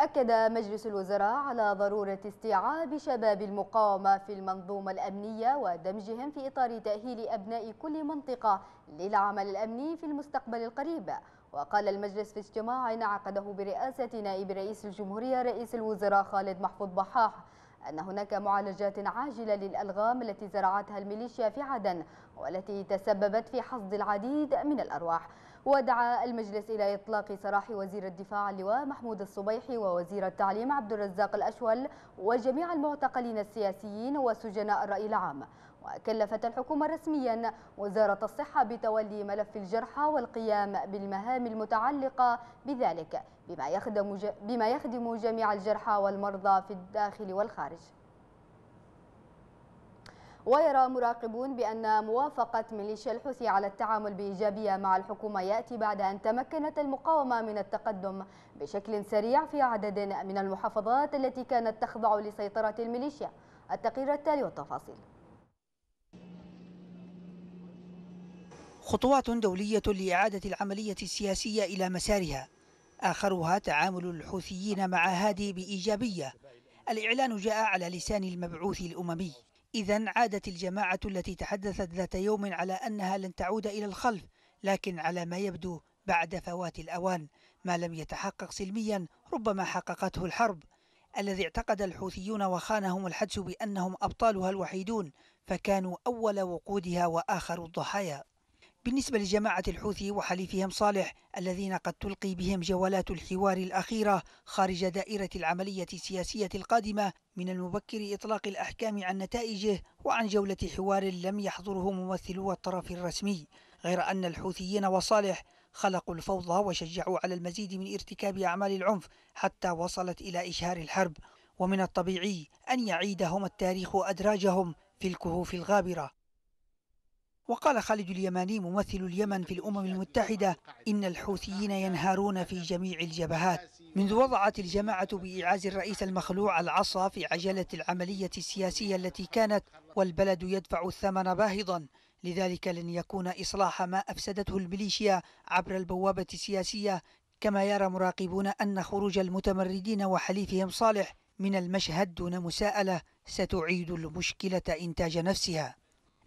أكد مجلس الوزراء على ضرورة استيعاب شباب المقاومة في المنظومة الأمنية ودمجهم في إطار تأهيل أبناء كل منطقة للعمل الأمني في المستقبل القريب وقال المجلس في اجتماع عقده برئاسة نائب رئيس الجمهورية رئيس الوزراء خالد محفوظ بحاح أن هناك معالجات عاجلة للألغام التي زرعتها الميليشيا في عدن والتي تسببت في حصد العديد من الأرواح ودعا المجلس إلى إطلاق سراح وزير الدفاع اللواء محمود الصبيحي ووزير التعليم عبد الرزاق الأشول وجميع المعتقلين السياسيين وسجناء الرأي العام وكلفت الحكومة رسميا وزارة الصحة بتولي ملف الجرحى والقيام بالمهام المتعلقة بذلك بما يخدم, بما يخدم جميع الجرحى والمرضى في الداخل والخارج ويرى مراقبون بأن موافقة ميليشيا الحوثي على التعامل بإيجابية مع الحكومة يأتي بعد أن تمكنت المقاومة من التقدم بشكل سريع في عدد من المحافظات التي كانت تخضع لسيطرة الميليشيا التقرير التالي والتفاصيل خطوات دولية لإعادة العملية السياسية إلى مسارها آخرها تعامل الحوثيين مع هادي بإيجابية الإعلان جاء على لسان المبعوث الأممي إذا عادت الجماعة التي تحدثت ذات يوم على أنها لن تعود إلى الخلف لكن على ما يبدو بعد فوات الأوان ما لم يتحقق سلميا ربما حققته الحرب الذي اعتقد الحوثيون وخانهم الحدس بأنهم أبطالها الوحيدون فكانوا أول وقودها وآخر الضحايا بالنسبة لجماعة الحوثي وحليفهم صالح الذين قد تلقي بهم جولات الحوار الأخيرة خارج دائرة العملية السياسية القادمة من المبكر إطلاق الأحكام عن نتائجه وعن جولة حوار لم يحضره ممثلو الطرف الرسمي غير أن الحوثيين وصالح خلقوا الفوضى وشجعوا على المزيد من ارتكاب أعمال العنف حتى وصلت إلى إشهار الحرب ومن الطبيعي أن يعيدهم التاريخ أدراجهم في الكهوف الغابرة وقال خالد اليماني ممثل اليمن في الأمم المتحدة إن الحوثيين ينهارون في جميع الجبهات منذ وضعت الجماعة بإعاز الرئيس المخلوع العصا في عجلة العملية السياسية التي كانت والبلد يدفع الثمن باهظا لذلك لن يكون إصلاح ما أفسدته الميليشيا عبر البوابة السياسية كما يرى مراقبون أن خروج المتمردين وحليفهم صالح من المشهد دون مساءلة ستعيد المشكلة إنتاج نفسها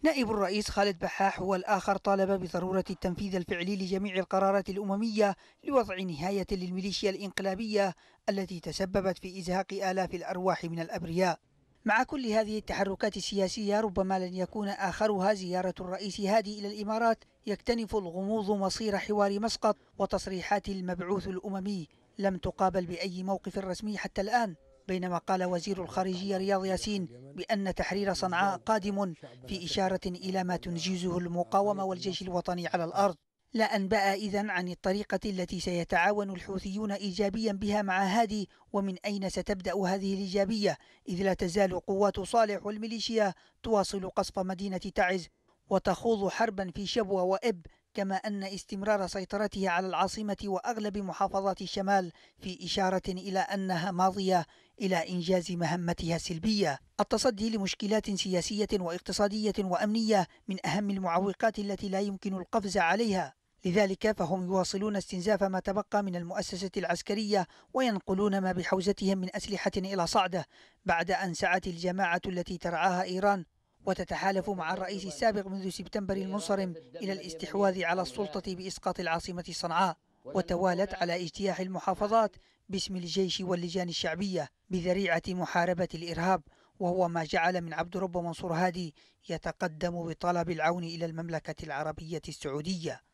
نائب الرئيس خالد بحاح هو الآخر طالب بضرورة التنفيذ الفعلي لجميع القرارات الأممية لوضع نهاية للميليشيا الإنقلابية التي تسببت في إزهاق آلاف الأرواح من الأبرياء مع كل هذه التحركات السياسية ربما لن يكون آخرها زيارة الرئيس هادي إلى الإمارات يكتنف الغموض مصير حوار مسقط وتصريحات المبعوث الأممي لم تقابل بأي موقف رسمي حتى الآن بينما قال وزير الخارجية رياض ياسين بأن تحرير صنعاء قادم في إشارة إلى ما تنجزه المقاومة والجيش الوطني على الأرض لا أنبأ إذا عن الطريقة التي سيتعاون الحوثيون إيجابيا بها مع هادي ومن أين ستبدأ هذه الإيجابية إذ لا تزال قوات صالح والميليشيا تواصل قصف مدينة تعز وتخوض حربا في شبوة وإب كما أن استمرار سيطرتها على العاصمة وأغلب محافظات الشمال في إشارة إلى أنها ماضية إلى إنجاز مهمتها السلبية التصدي لمشكلات سياسية واقتصادية وأمنية من أهم المعوقات التي لا يمكن القفز عليها لذلك فهم يواصلون استنزاف ما تبقى من المؤسسة العسكرية وينقلون ما بحوزتهم من أسلحة إلى صعدة بعد أن سعت الجماعة التي ترعاها إيران وتتحالف مع الرئيس السابق منذ سبتمبر المنصرم إلى الاستحواذ على السلطة بإسقاط العاصمة صنعاء وتوالت على اجتياح المحافظات باسم الجيش واللجان الشعبية بذريعة محاربة الإرهاب وهو ما جعل من عبد رب منصور هادي يتقدم بطلب العون إلى المملكة العربية السعودية